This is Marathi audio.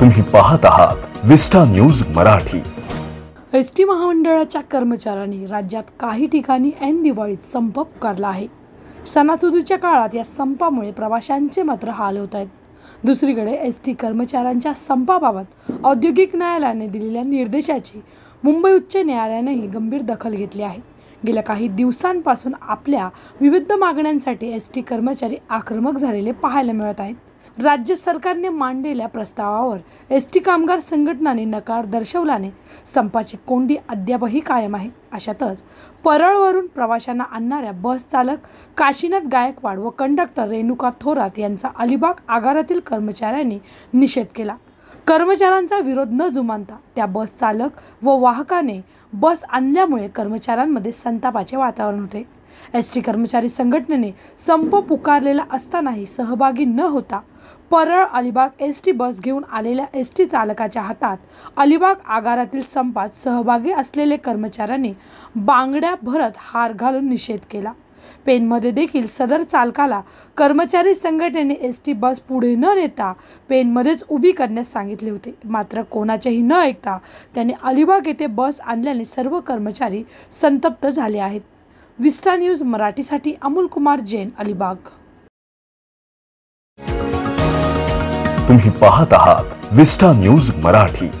तुम्ही पाहत आहात Vista news Marathi S T महामंडळाच्या कर्मचाऱ्यांनी राज्यात काही ठिकाणी ऐन दिवाळीत संप पुकारला आहे सणासुदीच्या काळात या संपामुळे प्रवाशांचे मात्र हाल होत आहेत दुसरीकडे एस टी कर्मचाऱ्यांच्या संपाबाबत औद्योगिक न्यायालयाने दिलेल्या निर्देशाची मुंबई उच्च न्यायालयानेही गंभीर दखल घेतली आहे गेल्या काही दिवसांपासून आपल्या विविध मागण्यांसाठी एस टी कर्मचारी आक्रमक झालेले पाहायला मिळत आहेत राज्य सरकारने मांडलेल्या प्रस्तावावर एस टी कामगार संघटनाने नकार दर्शवलाने संपाची कोंडी अद्यापही कायम आहे अशातच परळवरून प्रवाशांना आणणाऱ्या बस चालक काशीनाथ गायकवाड व कंडक्टर रेणुका थोरात यांचा अलिबाग आगारातील कर्मचाऱ्यांनी निषेध केला कर्मचाऱ्यांचा विरोध न जुमानता त्या बस चालक व वाहकाने बस आणल्यामुळे कर्मचाऱ्यांमध्ये संतापाचे वातावरण होते एस टी कर्मचारी संघटनेने संप पुकारलेला असतानाही सहभागी न होता Parel Alibag S T bus घेऊन आलेल्या एस टी चालकाच्या हातात अलिबाग आगारातील संपात सहभागी असलेले कर्मचाऱ्यांनी बांगड्या भरत हार घालून निषेध केला पेनमध्ये देखील सदर चालकाला कर्मचारी संघटनेने एस टी बस पुढे न नेता पेनमध्येच उभी करण्यास सांगितले होते मात्र कोणाचेही न ऐकता त्याने अलिबाग येथे बस आणल्याने सर्व कर्मचारी संतप्त झाले आहेत विस्टा न्यूज मराठीसाठी अमोल कुमार जैन अलिबाग तुम्ही पाहत आहात विस्टा न्यूज मराठी